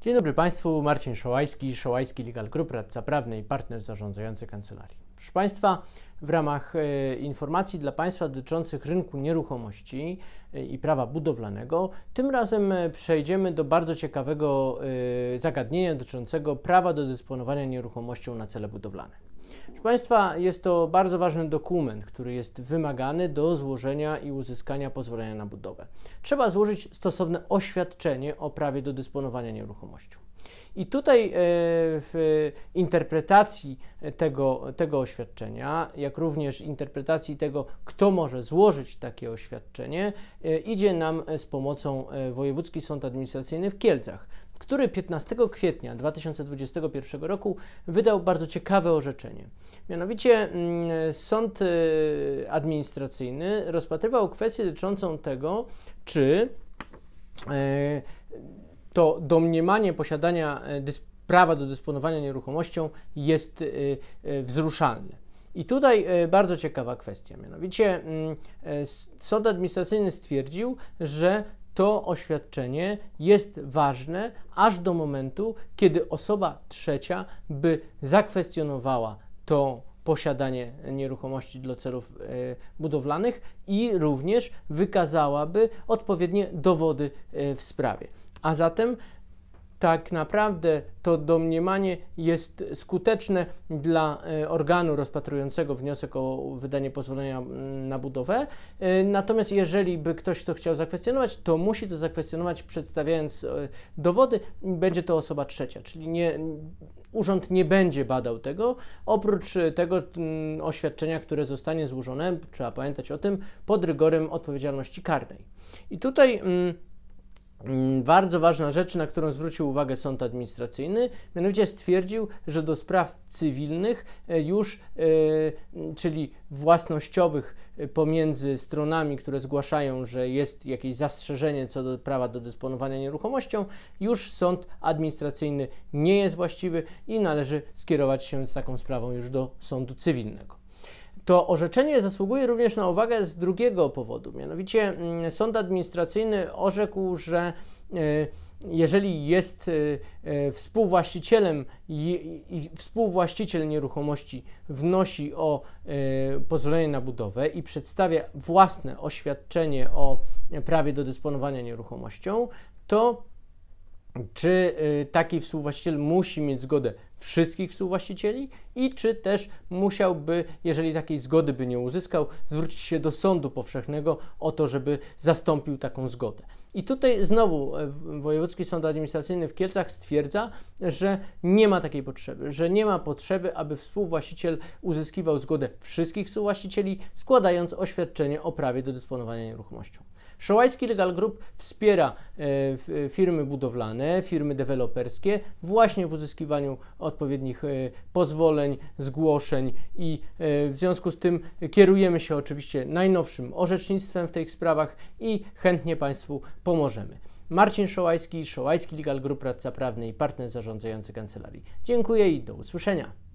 Dzień dobry Państwu, Marcin Szołajski, Szołajski Legal Group, radca prawny i partner zarządzający kancelarii. Proszę Państwa, w ramach e, informacji dla Państwa dotyczących rynku nieruchomości e, i prawa budowlanego, tym razem e, przejdziemy do bardzo ciekawego zagadnienia dotyczącego prawa do dysponowania nieruchomością na cele budowlane. Proszę Państwa, jest to bardzo ważny dokument, który jest wymagany do złożenia i uzyskania pozwolenia na budowę. Trzeba złożyć stosowne oświadczenie o prawie do dysponowania nieruchomością. I tutaj e, w interpretacji tego, tego oświadczenia, jak również interpretacji tego, kto może złożyć takie oświadczenie, e, idzie nam z pomocą e, Wojewódzki Sąd Administracyjny w Kielcach który 15 kwietnia 2021 roku wydał bardzo ciekawe orzeczenie. Mianowicie mm, sąd y, administracyjny rozpatrywał kwestię dotyczącą tego, czy y, to domniemanie posiadania y, prawa do dysponowania nieruchomością jest wzruszalne. I tutaj bardzo ciekawa kwestia, mianowicie mm, sąd administracyjny stwierdził, że to oświadczenie jest ważne aż do momentu, kiedy osoba trzecia by zakwestionowała to posiadanie nieruchomości dla celów e, budowlanych i również wykazałaby odpowiednie dowody e, w sprawie. A zatem tak naprawdę to domniemanie jest skuteczne dla e, organu rozpatrującego wniosek o wydanie pozwolenia mm, na budowę. E, natomiast jeżeli by ktoś to chciał zakwestionować, to musi to zakwestionować przedstawiając e, dowody. Będzie to osoba trzecia, czyli nie, urząd nie będzie badał tego, oprócz tego mm, oświadczenia, które zostanie złożone, trzeba pamiętać o tym, pod rygorem odpowiedzialności karnej. I tutaj mm, Mm, bardzo ważna rzecz, na którą zwrócił uwagę sąd administracyjny, mianowicie stwierdził, że do spraw cywilnych e, już, e, czyli własnościowych e, pomiędzy stronami, które zgłaszają, że jest jakieś zastrzeżenie co do prawa do dysponowania nieruchomością, już sąd administracyjny nie jest właściwy i należy skierować się z taką sprawą już do sądu cywilnego to orzeczenie zasługuje również na uwagę z drugiego powodu. Mianowicie mm, sąd administracyjny orzekł, że e, jeżeli jest e, e, współwłaścicielem i współwłaściciel nieruchomości wnosi o pozwolenie na budowę i przedstawia własne oświadczenie o prawie do dysponowania nieruchomością, to czy taki współwłaściciel musi mieć zgodę wszystkich współwłaścicieli i czy też musiałby, jeżeli takiej zgody by nie uzyskał, zwrócić się do sądu powszechnego o to, żeby zastąpił taką zgodę. I tutaj znowu e, Wojewódzki Sąd Administracyjny w Kielcach stwierdza, że nie ma takiej potrzeby, że nie ma potrzeby, aby współwłaściciel uzyskiwał zgodę wszystkich współwłaścicieli, składając oświadczenie o prawie do dysponowania nieruchomością. Szołajski Legal Group wspiera e, firmy budowlane, firmy deweloperskie właśnie w uzyskiwaniu odpowiednich e, pozwoleń, zgłoszeń i e, w związku z tym kierujemy się oczywiście najnowszym orzecznictwem w tych sprawach i chętnie Państwu pomożemy. Marcin Szołajski, Szołajski Legal Group Radca Prawny i partner zarządzający kancelarii. Dziękuję i do usłyszenia.